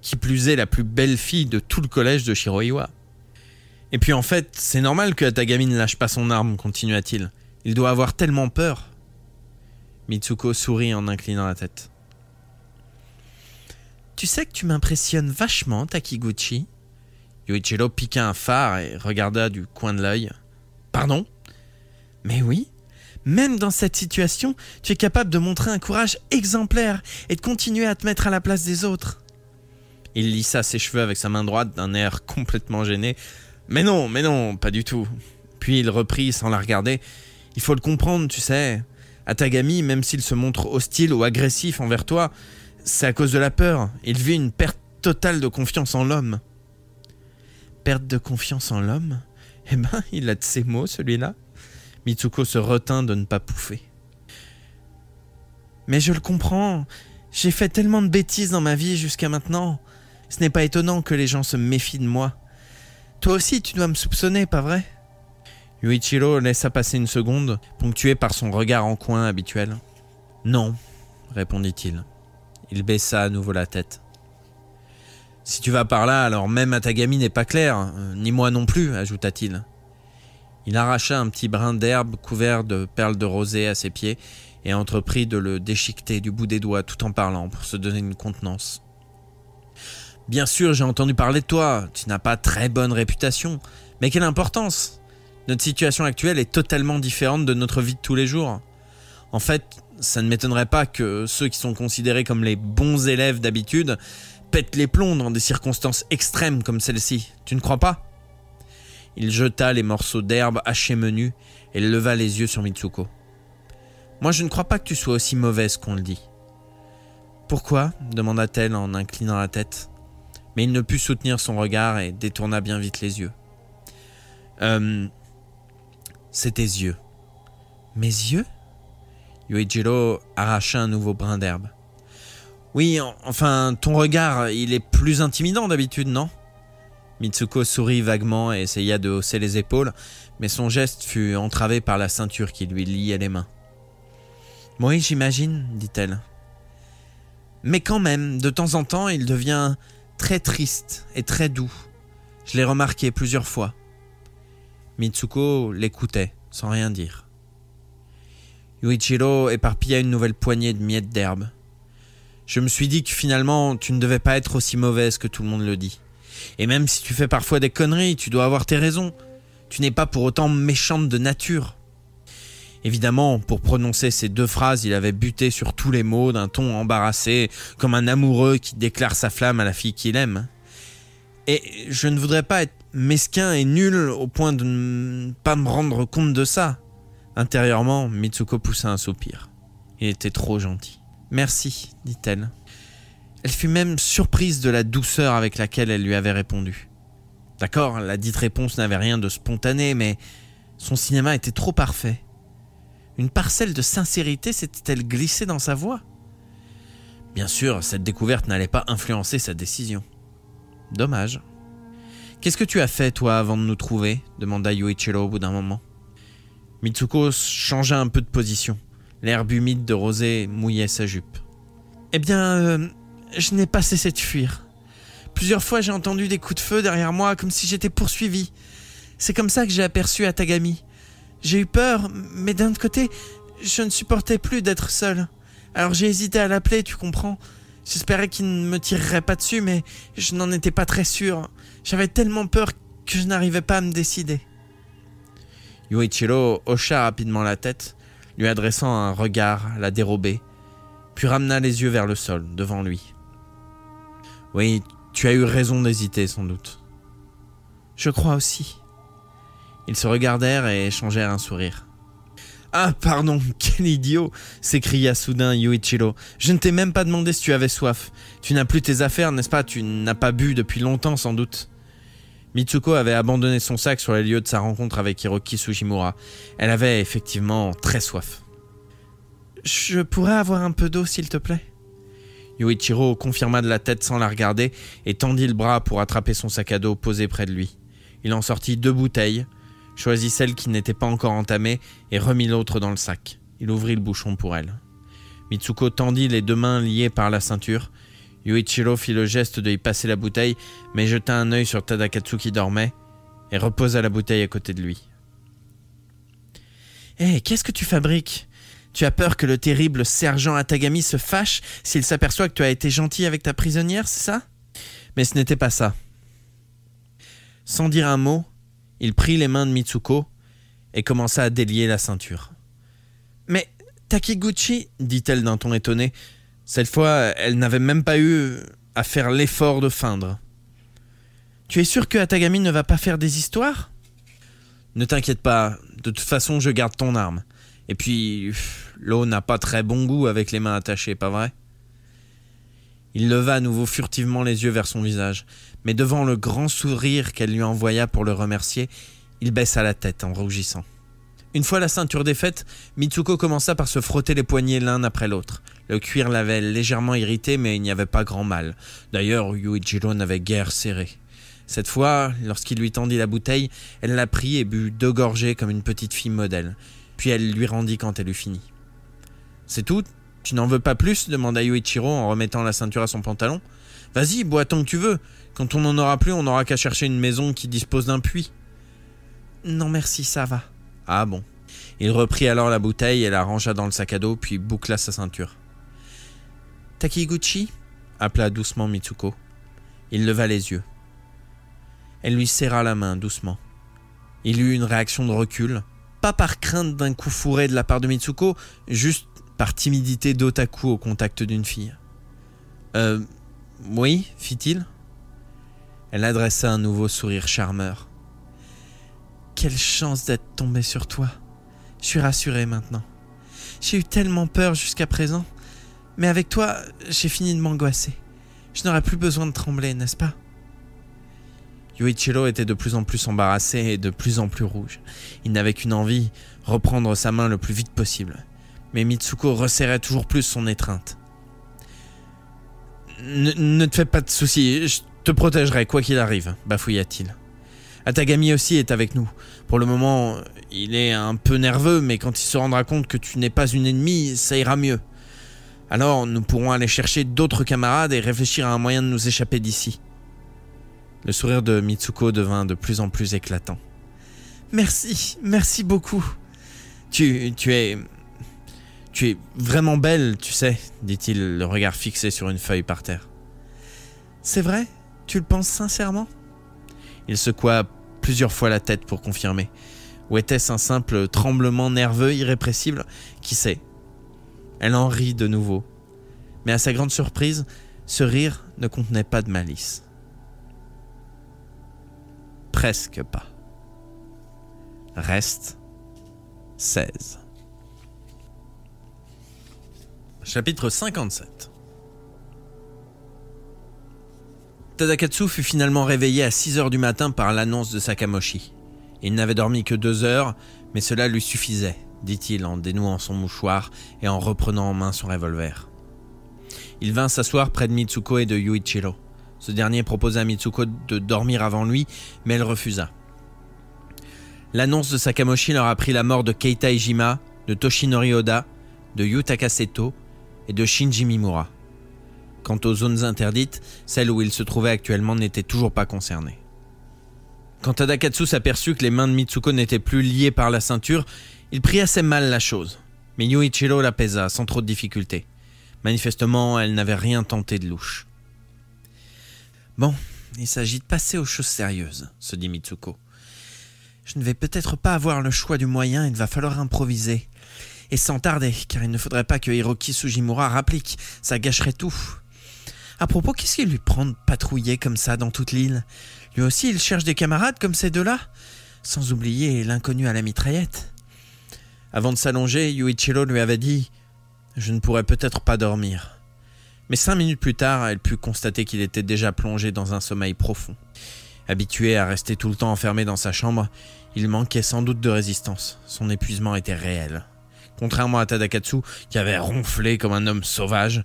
qui plus est la plus belle fille de tout le collège de Shiroiwa. Et puis en fait, c'est normal que ta ne lâche pas son arme, continua-t-il. Il doit avoir tellement peur. Mitsuko sourit en inclinant la tête. Tu sais que tu m'impressionnes vachement, Takiguchi. Yuichiro piqua un phare et regarda du coin de l'œil. Pardon Mais oui, même dans cette situation, tu es capable de montrer un courage exemplaire et de continuer à te mettre à la place des autres. Il lissa ses cheveux avec sa main droite d'un air complètement gêné, mais non, mais non, pas du tout. Puis il reprit sans la regarder. Il faut le comprendre, tu sais. Atagami, même s'il se montre hostile ou agressif envers toi, c'est à cause de la peur. Il vit une perte totale de confiance en l'homme. Perte de confiance en l'homme Eh ben, il a de ses mots, celui-là. Mitsuko se retint de ne pas pouffer. Mais je le comprends. J'ai fait tellement de bêtises dans ma vie jusqu'à maintenant. Ce n'est pas étonnant que les gens se méfient de moi. Toi aussi, tu dois me soupçonner, pas vrai Yuichiro laissa passer une seconde, ponctuée par son regard en coin habituel. Non, répondit-il. Il baissa à nouveau la tête. Si tu vas par là, alors même Atagami n'est pas clair, euh, ni moi non plus, ajouta-t-il. Il arracha un petit brin d'herbe couvert de perles de rosée à ses pieds et entreprit de le déchiqueter du bout des doigts tout en parlant pour se donner une contenance. Bien sûr, j'ai entendu parler de toi, tu n'as pas très bonne réputation, mais quelle importance Notre situation actuelle est totalement différente de notre vie de tous les jours. En fait, ça ne m'étonnerait pas que ceux qui sont considérés comme les bons élèves d'habitude pètent les plombs dans des circonstances extrêmes comme celle-ci, tu ne crois pas Il jeta les morceaux d'herbe hachés menus et leva les yeux sur Mitsuko. Moi, je ne crois pas que tu sois aussi mauvaise qu'on le dit. Pourquoi demanda-t-elle en inclinant la tête mais il ne put soutenir son regard et détourna bien vite les yeux. Euh, c'est tes yeux. Mes yeux Yuijiro arracha un nouveau brin d'herbe. Oui, enfin, ton regard, il est plus intimidant d'habitude, non Mitsuko sourit vaguement et essaya de hausser les épaules, mais son geste fut entravé par la ceinture qui lui liait les mains. Oui, j'imagine, dit-elle. Mais quand même, de temps en temps, il devient très triste et très doux. Je l'ai remarqué plusieurs fois. Mitsuko l'écoutait, sans rien dire. Yuichiro éparpilla une nouvelle poignée de miettes d'herbe. Je me suis dit que finalement, tu ne devais pas être aussi mauvaise que tout le monde le dit. Et même si tu fais parfois des conneries, tu dois avoir tes raisons. Tu n'es pas pour autant méchante de nature. Évidemment, pour prononcer ces deux phrases, il avait buté sur tous les mots d'un ton embarrassé, comme un amoureux qui déclare sa flamme à la fille qu'il aime. Et je ne voudrais pas être mesquin et nul au point de ne pas me rendre compte de ça. Intérieurement, Mitsuko poussa un soupir. Il était trop gentil. Merci, dit-elle. Elle fut même surprise de la douceur avec laquelle elle lui avait répondu. D'accord, la dite réponse n'avait rien de spontané, mais son cinéma était trop parfait. Une parcelle de sincérité s'était-elle glissée dans sa voix Bien sûr, cette découverte n'allait pas influencer sa décision. Dommage. Qu'est-ce que tu as fait, toi, avant de nous trouver demanda Yuichiro au bout d'un moment. Mitsuko changea un peu de position. L'herbe humide de rosée mouillait sa jupe. Eh bien, euh, je n'ai pas cessé de fuir. Plusieurs fois, j'ai entendu des coups de feu derrière moi, comme si j'étais poursuivi. C'est comme ça que j'ai aperçu Atagami. J'ai eu peur, mais d'un autre côté, je ne supportais plus d'être seul. Alors j'ai hésité à l'appeler, tu comprends. J'espérais qu'il ne me tirerait pas dessus, mais je n'en étais pas très sûr. J'avais tellement peur que je n'arrivais pas à me décider. Yuichiro hocha rapidement la tête, lui adressant un regard la dérobée, puis ramena les yeux vers le sol, devant lui. Oui, tu as eu raison d'hésiter sans doute. Je crois aussi. Ils se regardèrent et échangèrent un sourire. Ah, pardon, quel idiot s'écria soudain Yuichiro. Je ne t'ai même pas demandé si tu avais soif. Tu n'as plus tes affaires, n'est-ce pas Tu n'as pas bu depuis longtemps, sans doute. Mitsuko avait abandonné son sac sur les lieux de sa rencontre avec Hiroki Sugimura. Elle avait effectivement très soif. Je pourrais avoir un peu d'eau, s'il te plaît Yuichiro confirma de la tête sans la regarder et tendit le bras pour attraper son sac à dos posé près de lui. Il en sortit deux bouteilles, choisit celle qui n'était pas encore entamée et remit l'autre dans le sac. Il ouvrit le bouchon pour elle. Mitsuko tendit les deux mains liées par la ceinture. Yuichiro fit le geste de y passer la bouteille, mais jeta un œil sur Tadakatsu qui dormait et reposa la bouteille à côté de lui. Hé, eh, qu'est-ce que tu fabriques Tu as peur que le terrible sergent Atagami se fâche s'il s'aperçoit que tu as été gentil avec ta prisonnière, c'est ça Mais ce n'était pas ça. Sans dire un mot, il prit les mains de Mitsuko et commença à délier la ceinture. Mais Takiguchi, dit-elle d'un ton étonné, cette fois elle n'avait même pas eu à faire l'effort de feindre. Tu es sûr que Atagami ne va pas faire des histoires Ne t'inquiète pas, de toute façon je garde ton arme. Et puis, l'eau n'a pas très bon goût avec les mains attachées, pas vrai Il leva à nouveau furtivement les yeux vers son visage mais devant le grand sourire qu'elle lui envoya pour le remercier, il baissa la tête en rougissant. Une fois la ceinture défaite, Mitsuko commença par se frotter les poignets l'un après l'autre. Le cuir l'avait légèrement irrité, mais il n'y avait pas grand mal. D'ailleurs, Yuichiro n'avait guère serré. Cette fois, lorsqu'il lui tendit la bouteille, elle la prit et but deux gorgées comme une petite fille modèle. Puis elle lui rendit quand elle eut fini. C'est tout Tu n'en veux pas plus demanda Yuichiro en remettant la ceinture à son pantalon. Vas-y, bois tant que tu veux. Quand on n'en aura plus, on n'aura qu'à chercher une maison qui dispose d'un puits. Non merci, ça va. Ah bon. Il reprit alors la bouteille et la rangea dans le sac à dos, puis boucla sa ceinture. Takiguchi appela doucement Mitsuko. Il leva les yeux. Elle lui serra la main doucement. Il eut une réaction de recul, pas par crainte d'un coup fourré de la part de Mitsuko, juste par timidité d'otaku au contact d'une fille. Euh, oui, fit-il. Elle adressa un nouveau sourire charmeur. Quelle chance d'être tombée sur toi. Je suis rassurée maintenant. J'ai eu tellement peur jusqu'à présent, mais avec toi, j'ai fini de m'angoisser. Je n'aurai plus besoin de trembler, n'est-ce pas Yuichiro était de plus en plus embarrassé et de plus en plus rouge. Il n'avait qu'une envie, reprendre sa main le plus vite possible. Mais Mitsuko resserrait toujours plus son étreinte. Ne, te fais pas de soucis, je te protégerai quoi qu'il arrive, bafouilla-t-il. Atagami aussi est avec nous. Pour le moment, il est un peu nerveux, mais quand il se rendra compte que tu n'es pas une ennemie, ça ira mieux. Alors nous pourrons aller chercher d'autres camarades et réfléchir à un moyen de nous échapper d'ici. Le sourire de Mitsuko devint de plus en plus éclatant. Merci, merci beaucoup. Tu, tu es tu es vraiment belle, tu sais, dit-il, le regard fixé sur une feuille par terre. C'est vrai Tu le penses sincèrement Il secoua plusieurs fois la tête pour confirmer. Ou était-ce un simple tremblement nerveux irrépressible Qui sait Elle en rit de nouveau. Mais à sa grande surprise, ce rire ne contenait pas de malice. Presque pas. Reste 16. Chapitre 57 Tadakatsu fut finalement réveillé à 6 heures du matin par l'annonce de Sakamoshi. Il n'avait dormi que deux heures, mais cela lui suffisait, dit-il en dénouant son mouchoir et en reprenant en main son revolver. Il vint s'asseoir près de Mitsuko et de Yuichiro. Ce dernier proposa à Mitsuko de dormir avant lui, mais elle refusa. L'annonce de Sakamoshi leur apprit la mort de Keita Ijima, de Toshinori Oda, de Yutakaseto et de Shinji Mimura. Quant aux zones interdites, celles où il se trouvait actuellement n'étaient toujours pas concernées. Quand Adakatsu s'aperçut que les mains de Mitsuko n'étaient plus liées par la ceinture, il prit assez mal la chose. Mais Yuichiro l'apaisa sans trop de difficulté. Manifestement, elle n'avait rien tenté de louche. Bon, il s'agit de passer aux choses sérieuses, se dit Mitsuko. Je ne vais peut-être pas avoir le choix du moyen, il va falloir improviser et sans tarder, car il ne faudrait pas que Hiroki Sugimura rapplique, ça gâcherait tout. À propos, qu'est-ce qu'il lui prend de patrouiller comme ça dans toute l'île Lui aussi, il cherche des camarades comme ces deux-là Sans oublier l'inconnu à la mitraillette. Avant de s'allonger, Yuichiro lui avait dit « Je ne pourrais peut-être pas dormir ». Mais cinq minutes plus tard, elle put constater qu'il était déjà plongé dans un sommeil profond. Habitué à rester tout le temps enfermé dans sa chambre, il manquait sans doute de résistance. Son épuisement était réel. Contrairement à Tadakatsu, qui avait ronflé comme un homme sauvage,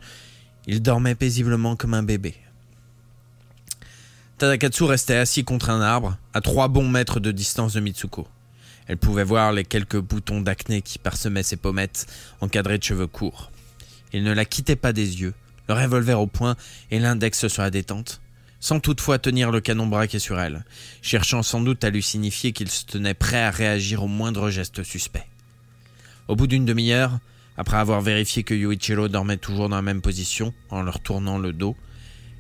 il dormait paisiblement comme un bébé. Tadakatsu restait assis contre un arbre, à trois bons mètres de distance de Mitsuko. Elle pouvait voir les quelques boutons d'acné qui parsemaient ses pommettes, encadrées de cheveux courts. Il ne la quittait pas des yeux, le revolver au poing et l'index sur la détente, sans toutefois tenir le canon braqué sur elle, cherchant sans doute à lui signifier qu'il se tenait prêt à réagir au moindre geste suspect. Au bout d'une demi-heure, après avoir vérifié que Yuichiro dormait toujours dans la même position, en leur tournant le dos,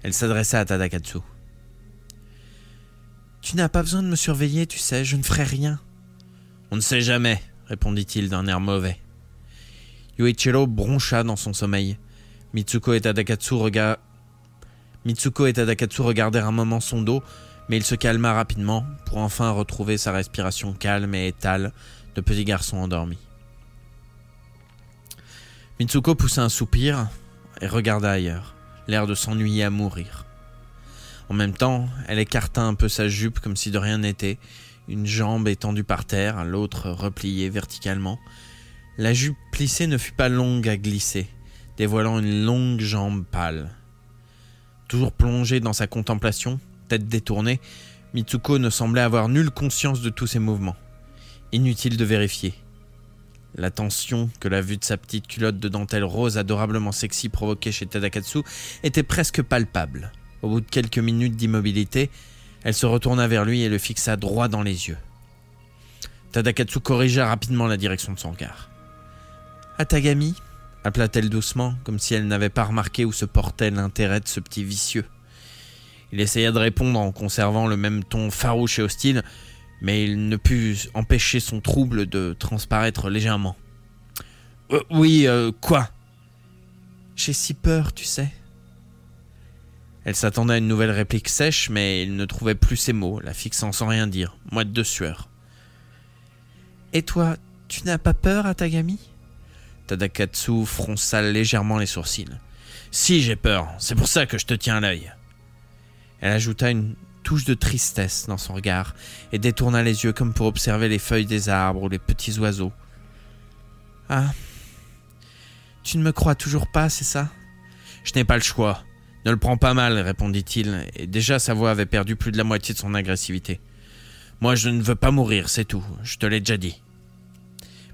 elle s'adressa à Tadakatsu. Tu n'as pas besoin de me surveiller, tu sais, je ne ferai rien. On ne sait jamais, répondit-il d'un air mauvais. Yuichiro broncha dans son sommeil. Mitsuko et Tadakatsu, Mitsuko et Tadakatsu regardèrent un moment son dos, mais il se calma rapidement pour enfin retrouver sa respiration calme et étale de petit garçon endormi. Mitsuko poussa un soupir et regarda ailleurs, l'air de s'ennuyer à mourir. En même temps, elle écarta un peu sa jupe comme si de rien n'était, une jambe étendue par terre, l'autre repliée verticalement. La jupe plissée ne fut pas longue à glisser, dévoilant une longue jambe pâle. Toujours plongée dans sa contemplation, tête détournée, Mitsuko ne semblait avoir nulle conscience de tous ses mouvements. Inutile de vérifier. La tension que la vue de sa petite culotte de dentelle rose adorablement sexy provoquait chez Tadakatsu était presque palpable. Au bout de quelques minutes d'immobilité, elle se retourna vers lui et le fixa droit dans les yeux. Tadakatsu corrigea rapidement la direction de son regard. Atagami appela-t-elle doucement, comme si elle n'avait pas remarqué où se portait l'intérêt de ce petit vicieux. Il essaya de répondre en conservant le même ton farouche et hostile, mais il ne put empêcher son trouble de transparaître légèrement. Euh, oui, euh, quoi J'ai si peur, tu sais. Elle s'attendait à une nouvelle réplique sèche, mais il ne trouvait plus ses mots, la fixant sans rien dire, moite de sueur. Et toi, tu n'as pas peur, Atagami Tadakatsu fronça légèrement les sourcils. Si, j'ai peur, c'est pour ça que je te tiens l'œil. Elle ajouta une touche de tristesse dans son regard et détourna les yeux comme pour observer les feuilles des arbres ou les petits oiseaux. Ah, tu ne me crois toujours pas, c'est ça Je n'ai pas le choix. Ne le prends pas mal, répondit-il, et déjà sa voix avait perdu plus de la moitié de son agressivité. Moi, je ne veux pas mourir, c'est tout, je te l'ai déjà dit.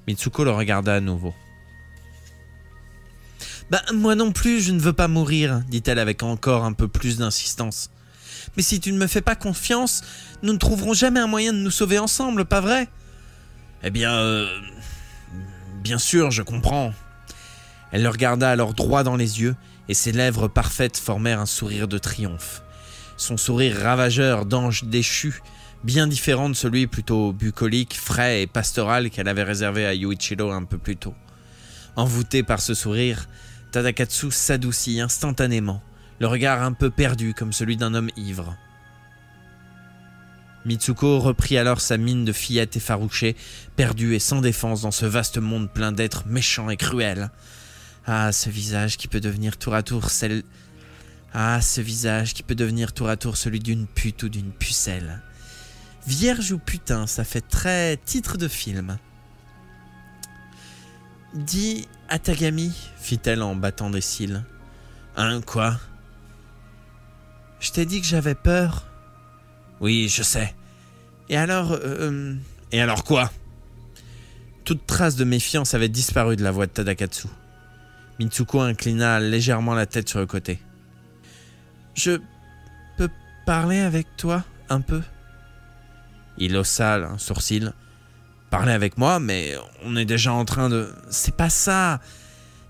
Mitsuko le regarda à nouveau. Bah, moi non plus, je ne veux pas mourir, dit-elle avec encore un peu plus d'insistance. Mais si tu ne me fais pas confiance, nous ne trouverons jamais un moyen de nous sauver ensemble, pas vrai Eh bien... Euh, bien sûr, je comprends. Elle le regarda alors droit dans les yeux, et ses lèvres parfaites formèrent un sourire de triomphe. Son sourire ravageur d'ange déchu, bien différent de celui plutôt bucolique, frais et pastoral qu'elle avait réservé à Yuichiro un peu plus tôt. Envoûté par ce sourire, Tadakatsu s'adoucit instantanément, le regard un peu perdu comme celui d'un homme ivre. Mitsuko reprit alors sa mine de fillette effarouchée, perdue et sans défense dans ce vaste monde plein d'êtres méchants et cruels. Ah, ce visage qui peut devenir tour à tour celle... Ah, ce visage qui peut devenir tour à tour celui d'une pute ou d'une pucelle. Vierge ou putain, ça fait très titre de film. Dis Atagami, fit-elle en battant des cils. Hein, quoi je t'ai dit que j'avais peur. Oui, je sais. Et alors... Euh, euh, et alors quoi Toute trace de méfiance avait disparu de la voix de Tadakatsu. Mitsuko inclina légèrement la tête sur le côté. Je peux parler avec toi un peu Il haussa un sourcil. Parler avec moi, mais on est déjà en train de... C'est pas ça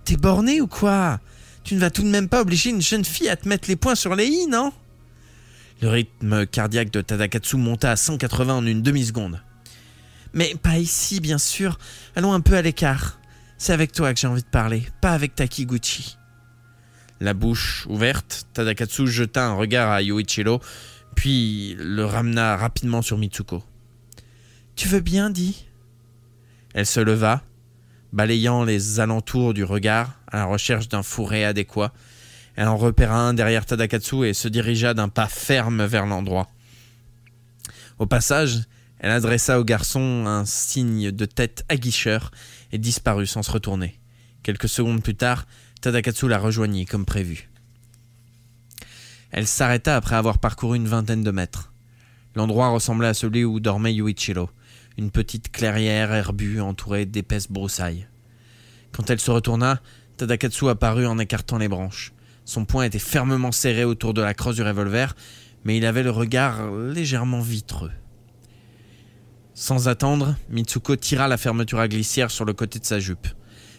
T'es borné ou quoi tu ne vas tout de même pas obliger une jeune fille à te mettre les points sur les i, non Le rythme cardiaque de Tadakatsu monta à 180 en une demi-seconde. Mais pas ici, bien sûr. Allons un peu à l'écart. C'est avec toi que j'ai envie de parler, pas avec Takiguchi. La bouche ouverte, Tadakatsu jeta un regard à Yoichiro, puis le ramena rapidement sur Mitsuko. Tu veux bien, dis ?» Elle se leva, balayant les alentours du regard, à la recherche d'un fourré adéquat. Elle en repéra un derrière Tadakatsu et se dirigea d'un pas ferme vers l'endroit. Au passage, elle adressa au garçon un signe de tête aguicheur et disparut sans se retourner. Quelques secondes plus tard, Tadakatsu la rejoignit comme prévu. Elle s'arrêta après avoir parcouru une vingtaine de mètres. L'endroit ressemblait à celui où dormait Yuichiro, une petite clairière herbue entourée d'épaisses broussailles. Quand elle se retourna, Tadakatsu apparut en écartant les branches. Son poing était fermement serré autour de la crosse du revolver, mais il avait le regard légèrement vitreux. Sans attendre, Mitsuko tira la fermeture à glissière sur le côté de sa jupe.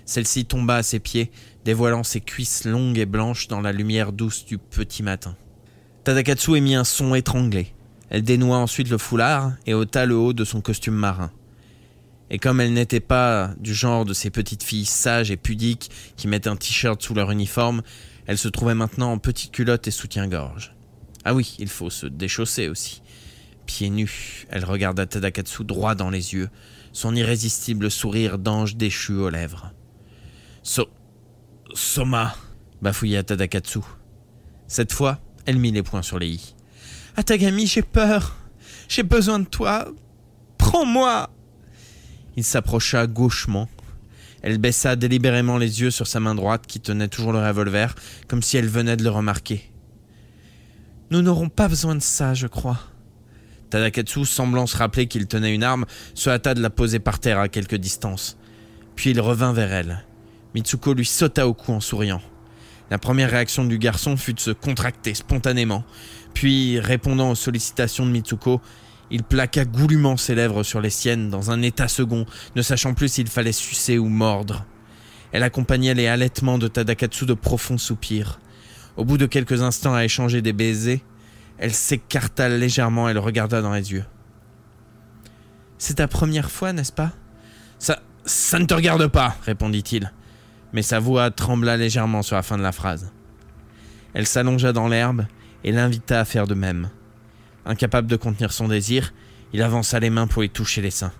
Celle-ci tomba à ses pieds, dévoilant ses cuisses longues et blanches dans la lumière douce du petit matin. Tadakatsu émit un son étranglé. Elle dénoua ensuite le foulard et ôta le haut de son costume marin. Et comme elle n'était pas du genre de ces petites filles sages et pudiques qui mettent un t-shirt sous leur uniforme, elle se trouvait maintenant en petite culotte et soutien-gorge. Ah oui, il faut se déchausser aussi. Pieds nus, elle regarda Tadakatsu droit dans les yeux, son irrésistible sourire d'ange déchu aux lèvres. Soma, bafouilla Tadakatsu. Cette fois, elle mit les poings sur les i. Atagami, j'ai peur. J'ai besoin de toi. Prends-moi. Il s'approcha gauchement. Elle baissa délibérément les yeux sur sa main droite qui tenait toujours le revolver, comme si elle venait de le remarquer. Nous n'aurons pas besoin de ça, je crois. Tadakatsu, semblant se rappeler qu'il tenait une arme, se hâta de la poser par terre à quelque distance. Puis il revint vers elle. Mitsuko lui sauta au cou en souriant. La première réaction du garçon fut de se contracter spontanément, puis, répondant aux sollicitations de Mitsuko, il plaqua goulûment ses lèvres sur les siennes dans un état second, ne sachant plus s'il fallait sucer ou mordre. Elle accompagna les halètements de Tadakatsu de profonds soupirs. Au bout de quelques instants à échanger des baisers, elle s'écarta légèrement et le regarda dans les yeux. C'est ta première fois, n'est-ce pas Ça, ça ne te regarde pas, répondit-il. Mais sa voix trembla légèrement sur la fin de la phrase. Elle s'allongea dans l'herbe et l'invita à faire de même. Incapable de contenir son désir, il avança les mains pour y toucher les seins.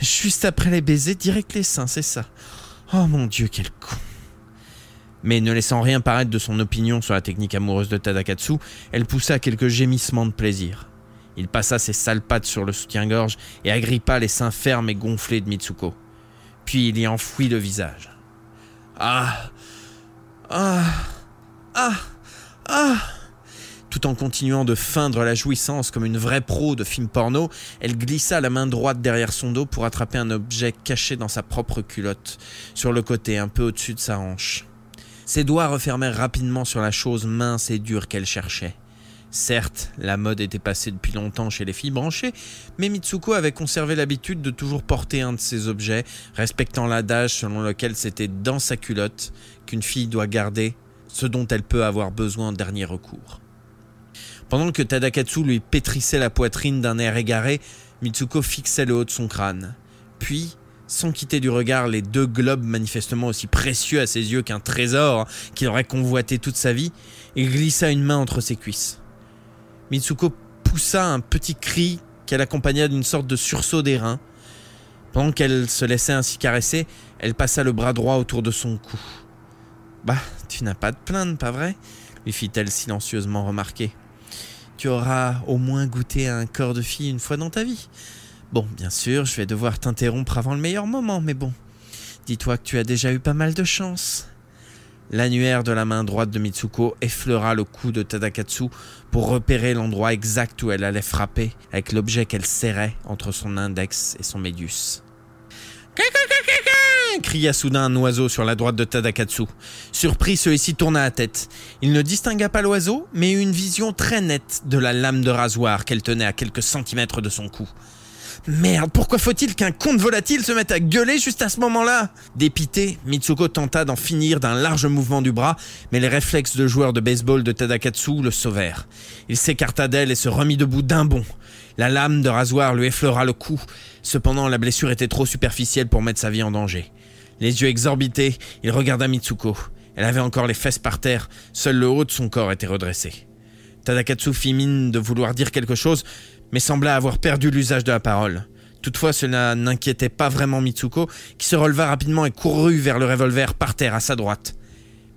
Juste après les baisers, direct les seins, c'est ça. Oh mon dieu, quel con. Mais ne laissant rien paraître de son opinion sur la technique amoureuse de Tadakatsu, elle poussa quelques gémissements de plaisir. Il passa ses sales pattes sur le soutien-gorge et agrippa les seins fermes et gonflés de Mitsuko. Puis il y enfouit le visage. Ah Ah Ah Ah tout en continuant de feindre la jouissance comme une vraie pro de film porno, elle glissa la main droite derrière son dos pour attraper un objet caché dans sa propre culotte, sur le côté, un peu au-dessus de sa hanche. Ses doigts refermèrent rapidement sur la chose mince et dure qu'elle cherchait. Certes, la mode était passée depuis longtemps chez les filles branchées, mais Mitsuko avait conservé l'habitude de toujours porter un de ces objets, respectant l'adage selon lequel c'était dans sa culotte qu'une fille doit garder ce dont elle peut avoir besoin en dernier recours. Pendant que Tadakatsu lui pétrissait la poitrine d'un air égaré, Mitsuko fixait le haut de son crâne. Puis, sans quitter du regard les deux globes manifestement aussi précieux à ses yeux qu'un trésor hein, qu'il aurait convoité toute sa vie, il glissa une main entre ses cuisses. Mitsuko poussa un petit cri qu'elle accompagna d'une sorte de sursaut des reins. Pendant qu'elle se laissait ainsi caresser, elle passa le bras droit autour de son cou. Bah, tu n'as pas de plainte, pas vrai lui fit-elle silencieusement remarquer. Tu auras au moins goûté à un corps de fille une fois dans ta vie. Bon, bien sûr, je vais devoir t'interrompre avant le meilleur moment, mais bon. Dis-toi que tu as déjà eu pas mal de chance. L'annuaire de la main droite de Mitsuko effleura le cou de Tadakatsu pour repérer l'endroit exact où elle allait frapper avec l'objet qu'elle serrait entre son index et son médius cria soudain un oiseau sur la droite de Tadakatsu. Surpris, celui-ci tourna la tête. Il ne distingua pas l'oiseau, mais eut une vision très nette de la lame de rasoir qu'elle tenait à quelques centimètres de son cou. Merde, pourquoi faut-il qu'un conte volatile se mette à gueuler juste à ce moment-là Dépité, Mitsuko tenta d'en finir d'un large mouvement du bras, mais les réflexes de joueur de baseball de Tadakatsu le sauvèrent. Il s'écarta d'elle et se remit debout d'un bond. La lame de rasoir lui effleura le cou. Cependant, la blessure était trop superficielle pour mettre sa vie en danger. Les yeux exorbités, il regarda Mitsuko. Elle avait encore les fesses par terre, seul le haut de son corps était redressé. Tadakatsu fit mine de vouloir dire quelque chose, mais sembla avoir perdu l'usage de la parole. Toutefois, cela n'inquiétait pas vraiment Mitsuko, qui se releva rapidement et courut vers le revolver par terre à sa droite.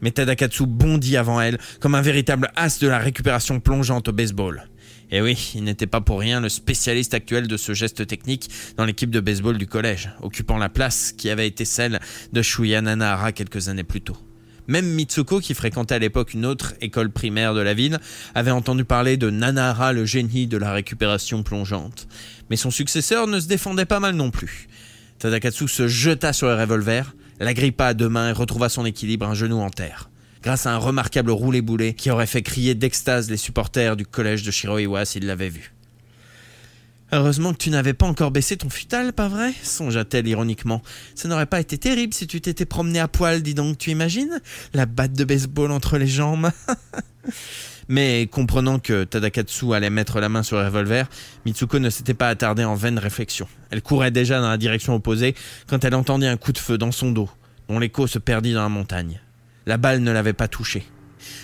Mais Tadakatsu bondit avant elle, comme un véritable as de la récupération plongeante au baseball. Et eh oui, il n'était pas pour rien le spécialiste actuel de ce geste technique dans l'équipe de baseball du collège, occupant la place qui avait été celle de Shuya Nanahara quelques années plus tôt. Même Mitsuko, qui fréquentait à l'époque une autre école primaire de la ville, avait entendu parler de Nanahara le génie de la récupération plongeante. Mais son successeur ne se défendait pas mal non plus. Tadakatsu se jeta sur le revolver, l'agrippa à deux mains et retrouva son équilibre un genou en terre grâce à un remarquable roulé-boulet qui aurait fait crier d'extase les supporters du collège de Shiroiwa s'ils l'avaient vu. Heureusement que tu n'avais pas encore baissé ton futal, pas vrai songea-t-elle ironiquement. Ça n'aurait pas été terrible si tu t'étais promené à poil, dis donc, tu imagines La batte de baseball entre les jambes. Mais comprenant que Tadakatsu allait mettre la main sur le revolver, Mitsuko ne s'était pas attardée en vaine réflexion. Elle courait déjà dans la direction opposée quand elle entendit un coup de feu dans son dos, dont l'écho se perdit dans la montagne. La balle ne l'avait pas touché.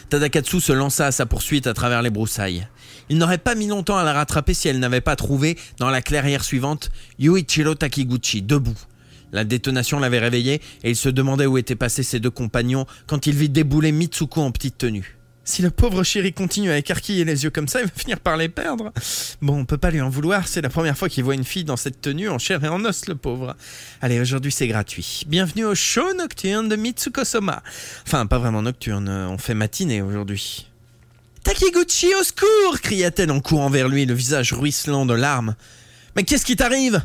Tadakatsu se lança à sa poursuite à travers les broussailles. Il n'aurait pas mis longtemps à la rattraper si elle n'avait pas trouvé, dans la clairière suivante, Yuichiro Takiguchi, debout. La détonation l'avait réveillé et il se demandait où étaient passés ses deux compagnons quand il vit débouler Mitsuko en petite tenue. Si le pauvre chéri continue à écarquiller les yeux comme ça, il va finir par les perdre. Bon, on peut pas lui en vouloir, c'est la première fois qu'il voit une fille dans cette tenue en chair et en os, le pauvre. Allez, aujourd'hui c'est gratuit. Bienvenue au show nocturne de Mitsukosoma. Enfin, pas vraiment nocturne, euh, on fait matinée aujourd'hui. Takiguchi, au secours cria-t-elle en courant vers lui, le visage ruisselant de larmes. Mais qu'est-ce qui t'arrive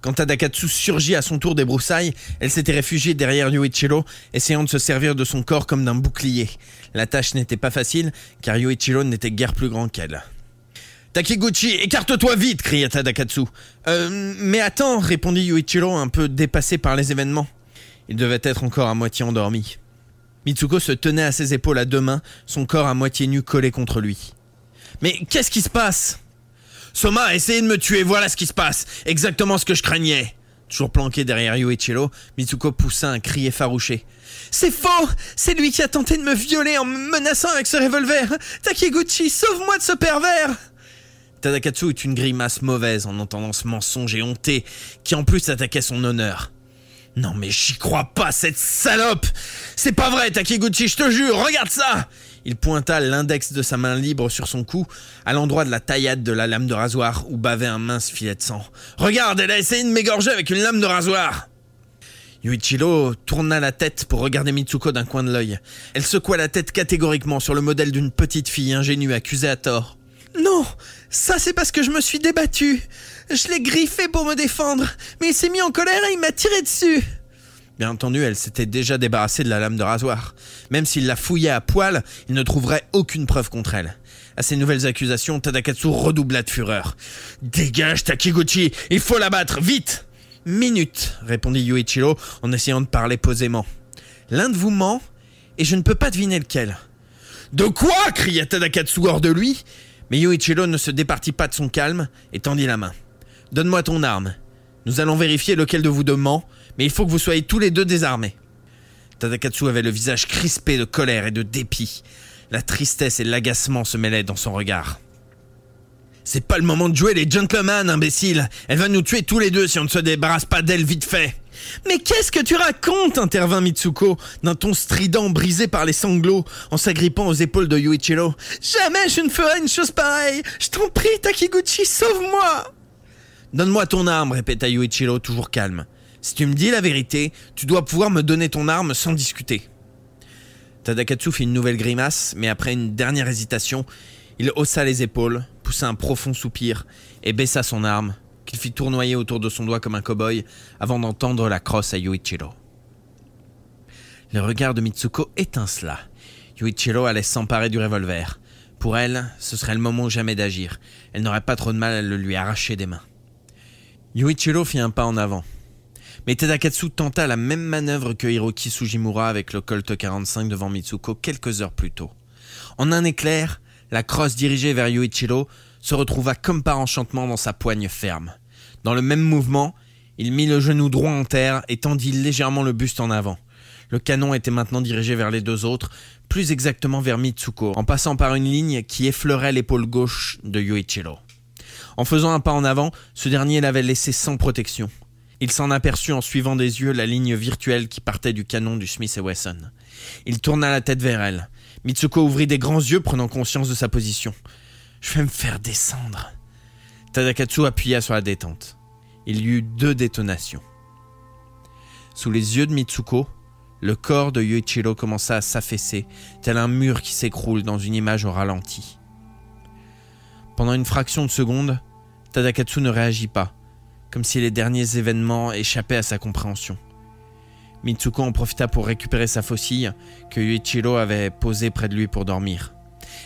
quand Tadakatsu surgit à son tour des broussailles, elle s'était réfugiée derrière Yuichiro, essayant de se servir de son corps comme d'un bouclier. La tâche n'était pas facile, car Yuichiro n'était guère plus grand qu'elle. Takiguchi, écarte-toi vite cria Tadakatsu. Euh, mais attends, répondit Yuichiro, un peu dépassé par les événements. Il devait être encore à moitié endormi. Mitsuko se tenait à ses épaules à deux mains, son corps à moitié nu collé contre lui. Mais qu'est-ce qui se passe Soma a essayé de me tuer, voilà ce qui se passe. Exactement ce que je craignais. Toujours planqué derrière Yuichiro, Mitsuko poussa un cri effarouché. C'est faux C'est lui qui a tenté de me violer en me menaçant avec ce revolver Takeguchi, sauve-moi de ce pervers Tadakatsu eut une grimace mauvaise en entendant ce mensonge et honté, qui en plus attaquait son honneur. Non mais j'y crois pas, cette salope C'est pas vrai, Takeguchi, je te jure, regarde ça il pointa l'index de sa main libre sur son cou, à l'endroit de la taillade de la lame de rasoir où bavait un mince filet de sang. Regarde, elle a essayé de m'égorger avec une lame de rasoir! Yuichiro tourna la tête pour regarder Mitsuko d'un coin de l'œil. Elle secoua la tête catégoriquement sur le modèle d'une petite fille ingénue accusée à tort. Non, ça c'est parce que je me suis débattue Je l'ai griffé pour me défendre, mais il s'est mis en colère et il m'a tiré dessus. Bien entendu, elle s'était déjà débarrassée de la lame de rasoir. Même s'il la fouillait à poil, il ne trouverait aucune preuve contre elle. À ces nouvelles accusations, Tadakatsu redoubla de fureur. Dégage Takiguchi, il faut l'abattre, vite Minute, répondit Yuichiro en essayant de parler posément. L'un de vous ment, et je ne peux pas deviner lequel. De quoi cria Tadakatsu hors de lui. Mais Yuichiro ne se départit pas de son calme et tendit la main. Donne-moi ton arme. Nous allons vérifier lequel de vous deux ment mais il faut que vous soyez tous les deux désarmés. Tadakatsu avait le visage crispé de colère et de dépit. La tristesse et l'agacement se mêlaient dans son regard. C'est pas le moment de jouer les gentlemen, imbécile. Elle va nous tuer tous les deux si on ne se débarrasse pas d'elle vite fait. Mais qu'est-ce que tu racontes intervint Mitsuko, d'un ton strident brisé par les sanglots, en s'agrippant aux épaules de Yuichiro. Jamais je ne ferai une chose pareille. Je t'en prie, Takiguchi, sauve-moi. Donne-moi ton arme, répéta Yuichiro, toujours calme. Si tu me dis la vérité, tu dois pouvoir me donner ton arme sans discuter. Tadakatsu fit une nouvelle grimace, mais après une dernière hésitation, il haussa les épaules, poussa un profond soupir et baissa son arme, qu'il fit tournoyer autour de son doigt comme un cow-boy avant d'entendre la crosse à Yuichiro. Le regard de Mitsuko étincela. Yuichiro allait s'emparer du revolver. Pour elle, ce serait le moment jamais d'agir. Elle n'aurait pas trop de mal à le lui arracher des mains. Yuichiro fit un pas en avant, mais Tedakatsu tenta la même manœuvre que Hiroki Sugimura avec le Colt 45 devant Mitsuko quelques heures plus tôt. En un éclair, la crosse dirigée vers Yuichiro se retrouva comme par enchantement dans sa poigne ferme. Dans le même mouvement, il mit le genou droit en terre et tendit légèrement le buste en avant. Le canon était maintenant dirigé vers les deux autres, plus exactement vers Mitsuko, en passant par une ligne qui effleurait l'épaule gauche de Yuichiro. En faisant un pas en avant, ce dernier l'avait laissé sans protection. Il s'en aperçut en suivant des yeux la ligne virtuelle qui partait du canon du Smith Wesson. Il tourna la tête vers elle. Mitsuko ouvrit des grands yeux, prenant conscience de sa position. Je vais me faire descendre. Tadakatsu appuya sur la détente. Il y eut deux détonations. Sous les yeux de Mitsuko, le corps de Yuichiro commença à s'affaisser, tel un mur qui s'écroule dans une image au ralenti. Pendant une fraction de seconde, Tadakatsu ne réagit pas, comme si les derniers événements échappaient à sa compréhension. Mitsuko en profita pour récupérer sa faucille que Yuichiro avait posée près de lui pour dormir.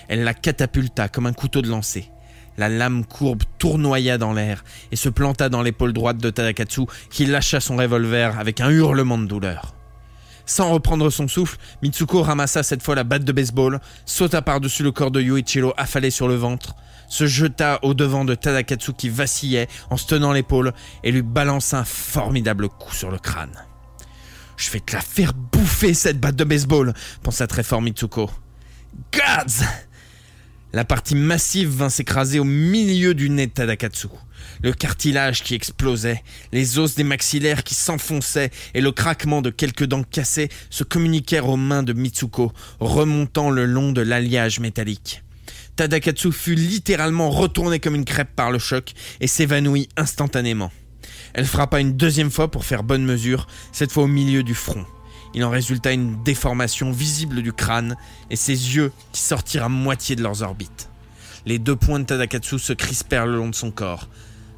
Elle la catapulta comme un couteau de lancer. La lame courbe tournoya dans l'air et se planta dans l'épaule droite de Tadakatsu qui lâcha son revolver avec un hurlement de douleur. Sans reprendre son souffle, Mitsuko ramassa cette fois la batte de baseball, sauta par-dessus le corps de Yuichiro affalé sur le ventre, se jeta au devant de Tadakatsu qui vacillait en se tenant l'épaule et lui balança un formidable coup sur le crâne. Je vais te la faire bouffer cette batte de baseball, pensa très fort Mitsuko. Gods La partie massive vint s'écraser au milieu du nez de Tadakatsu. Le cartilage qui explosait, les os des maxillaires qui s'enfonçaient et le craquement de quelques dents cassées se communiquèrent aux mains de Mitsuko, remontant le long de l'alliage métallique. Tadakatsu fut littéralement retourné comme une crêpe par le choc et s'évanouit instantanément. Elle frappa une deuxième fois pour faire bonne mesure, cette fois au milieu du front. Il en résulta une déformation visible du crâne et ses yeux qui sortirent à moitié de leurs orbites. Les deux points de Tadakatsu se crispèrent le long de son corps.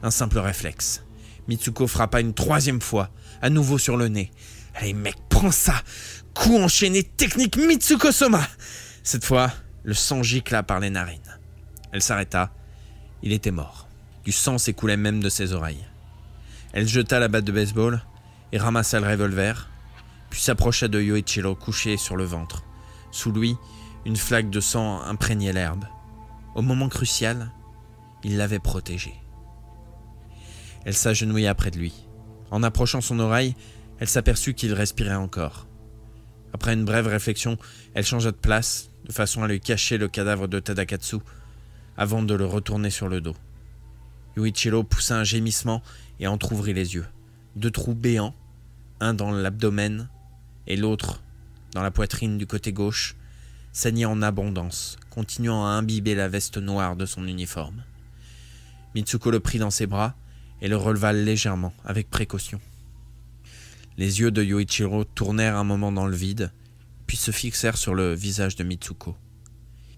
Un simple réflexe. Mitsuko frappa une troisième fois, à nouveau sur le nez. Allez mec, prends ça Coup enchaîné technique mitsuko Cette fois, le sang gicla par les narines. Elle s'arrêta. Il était mort. Du sang s'écoulait même de ses oreilles. Elle jeta la batte de baseball et ramassa le revolver, puis s'approcha de Yoichiro couché sur le ventre. Sous lui, une flaque de sang imprégnait l'herbe. Au moment crucial, il l'avait protégé. Elle s'agenouilla près de lui. En approchant son oreille, elle s'aperçut qu'il respirait encore. Après une brève réflexion, elle changea de place, de façon à lui cacher le cadavre de Tadakatsu, avant de le retourner sur le dos. Yuichiro poussa un gémissement et entr'ouvrit les yeux. Deux trous béants, un dans l'abdomen et l'autre dans la poitrine du côté gauche, saignaient en abondance, continuant à imbiber la veste noire de son uniforme. Mitsuko le prit dans ses bras et le releva légèrement, avec précaution. Les yeux de Yuichiro tournèrent un moment dans le vide, puis se fixèrent sur le visage de Mitsuko.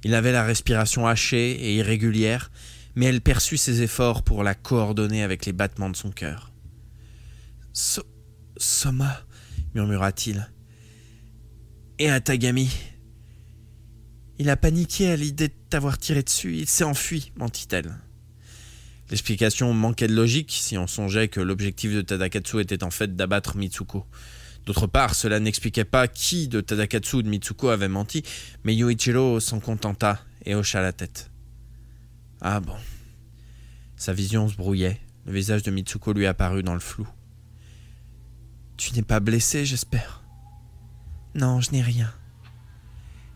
Il avait la respiration hachée et irrégulière, mais elle perçut ses efforts pour la coordonner avec les battements de son cœur. Soma, murmura-t-il. Et Atagami Il a paniqué à l'idée de t'avoir tiré dessus, il s'est enfui, mentit-elle. L'explication manquait de logique si on songeait que l'objectif de Tadakatsu était en fait d'abattre Mitsuko. D'autre part, cela n'expliquait pas qui de Tadakatsu ou de Mitsuko avait menti, mais Yuichiro s'en contenta et hocha la tête. Ah bon. Sa vision se brouillait. Le visage de Mitsuko lui apparut dans le flou. Tu n'es pas blessé, j'espère. Non, je n'ai rien.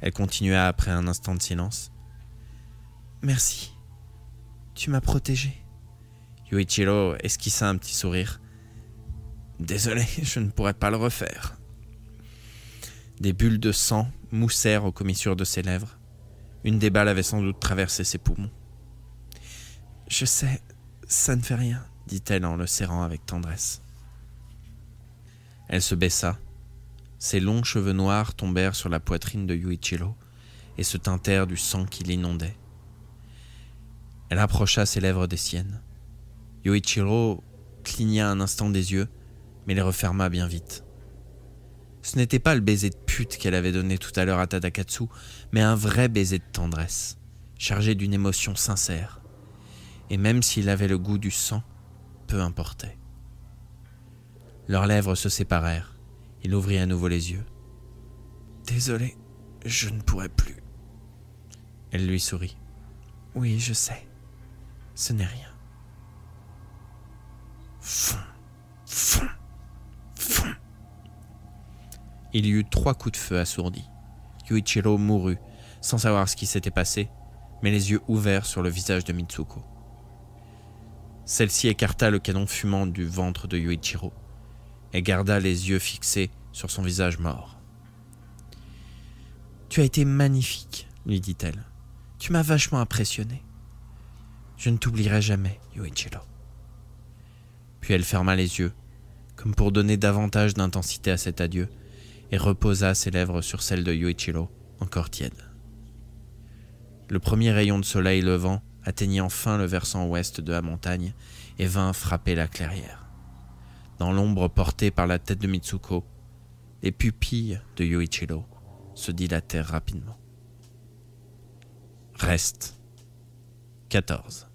Elle continua après un instant de silence. Merci. Tu m'as protégé. Yuichiro esquissa un petit sourire. Désolé, je ne pourrais pas le refaire. Des bulles de sang moussèrent aux commissures de ses lèvres. Une des balles avait sans doute traversé ses poumons. Je sais, ça ne fait rien, dit-elle en le serrant avec tendresse. Elle se baissa. Ses longs cheveux noirs tombèrent sur la poitrine de Yuichiro et se teintèrent du sang qui l'inondait. Elle approcha ses lèvres des siennes. Yuichiro cligna un instant des yeux, mais les referma bien vite. Ce n'était pas le baiser de pute qu'elle avait donné tout à l'heure à Tadakatsu, mais un vrai baiser de tendresse, chargé d'une émotion sincère. Et même s'il avait le goût du sang, peu importait. Leurs lèvres se séparèrent. Il ouvrit à nouveau les yeux. Désolé, je ne pourrai plus. Elle lui sourit. Oui, je sais. Ce n'est rien. Il y eut trois coups de feu assourdis. Yuichiro mourut, sans savoir ce qui s'était passé, mais les yeux ouverts sur le visage de Mitsuko. Celle-ci écarta le canon fumant du ventre de Yuichiro et garda les yeux fixés sur son visage mort. Tu as été magnifique, lui dit-elle. Tu m'as vachement impressionné. Je ne t'oublierai jamais, Yuichiro. Puis elle ferma les yeux comme pour donner davantage d'intensité à cet adieu, et reposa ses lèvres sur celles de Yoichiro, encore tiède. Le premier rayon de soleil levant atteignit enfin le versant ouest de la montagne et vint frapper la clairière. Dans l'ombre portée par la tête de Mitsuko, les pupilles de Yoichiro se dilatèrent rapidement. Reste 14.